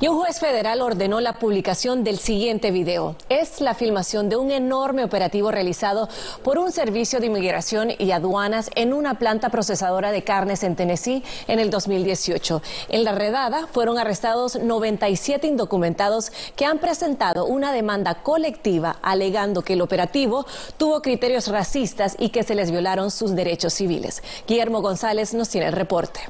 Y un juez federal ordenó la publicación del siguiente video. Es la filmación de un enorme operativo realizado por un servicio de inmigración y aduanas en una planta procesadora de carnes en Tennessee en el 2018. En la redada fueron arrestados 97 indocumentados que han presentado una demanda colectiva alegando que el operativo tuvo criterios racistas y que se les violaron sus derechos civiles. Guillermo González nos tiene el reporte.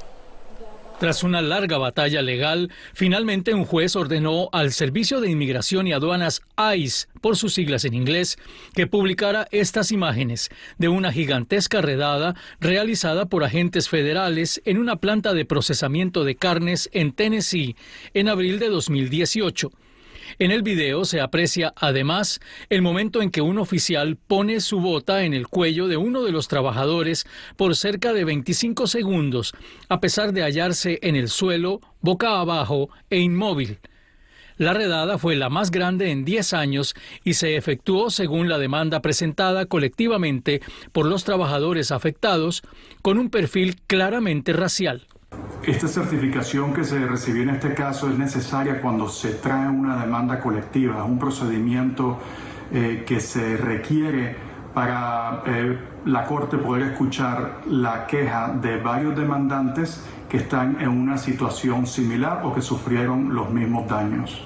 Tras una larga batalla legal, finalmente un juez ordenó al Servicio de Inmigración y Aduanas ICE, por sus siglas en inglés, que publicara estas imágenes de una gigantesca redada realizada por agentes federales en una planta de procesamiento de carnes en Tennessee en abril de 2018. En el video se aprecia además el momento en que un oficial pone su bota en el cuello de uno de los trabajadores por cerca de 25 segundos, a pesar de hallarse en el suelo, boca abajo e inmóvil. La redada fue la más grande en 10 años y se efectuó según la demanda presentada colectivamente por los trabajadores afectados con un perfil claramente racial. Esta certificación que se recibió en este caso es necesaria cuando se trae una demanda colectiva, un procedimiento eh, que se requiere para eh, la Corte poder escuchar la queja de varios demandantes que están en una situación similar o que sufrieron los mismos daños.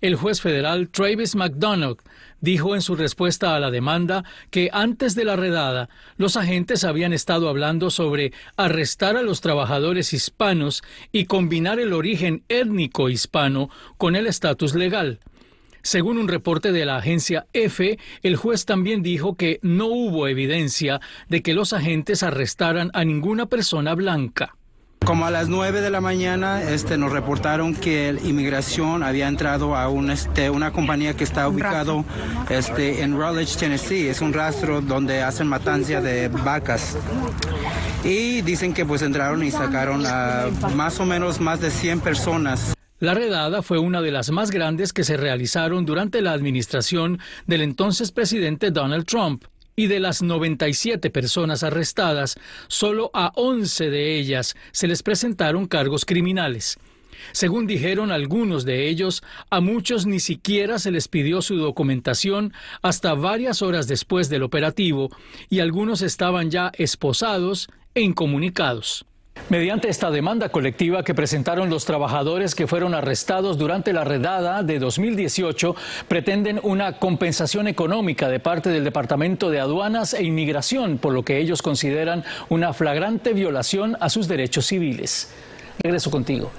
El juez federal Travis McDonough dijo en su respuesta a la demanda que antes de la redada los agentes habían estado hablando sobre arrestar a los trabajadores hispanos y combinar el origen étnico hispano con el estatus legal. Según un reporte de la agencia EFE, el juez también dijo que no hubo evidencia de que los agentes arrestaran a ninguna persona blanca. Como a las 9 de la mañana este, nos reportaron que inmigración había entrado a un, este, una compañía que está ubicado este, en Raleigh, Tennessee. Es un rastro donde hacen matancia de vacas. Y dicen que pues entraron y sacaron a más o menos más de 100 personas. La redada fue una de las más grandes que se realizaron durante la administración del entonces presidente Donald Trump y de las 97 personas arrestadas, solo a 11 de ellas se les presentaron cargos criminales. Según dijeron algunos de ellos, a muchos ni siquiera se les pidió su documentación hasta varias horas después del operativo y algunos estaban ya esposados e incomunicados. Mediante esta demanda colectiva que presentaron los trabajadores que fueron arrestados durante la redada de 2018, pretenden una compensación económica de parte del Departamento de Aduanas e Inmigración, por lo que ellos consideran una flagrante violación a sus derechos civiles. Regreso contigo.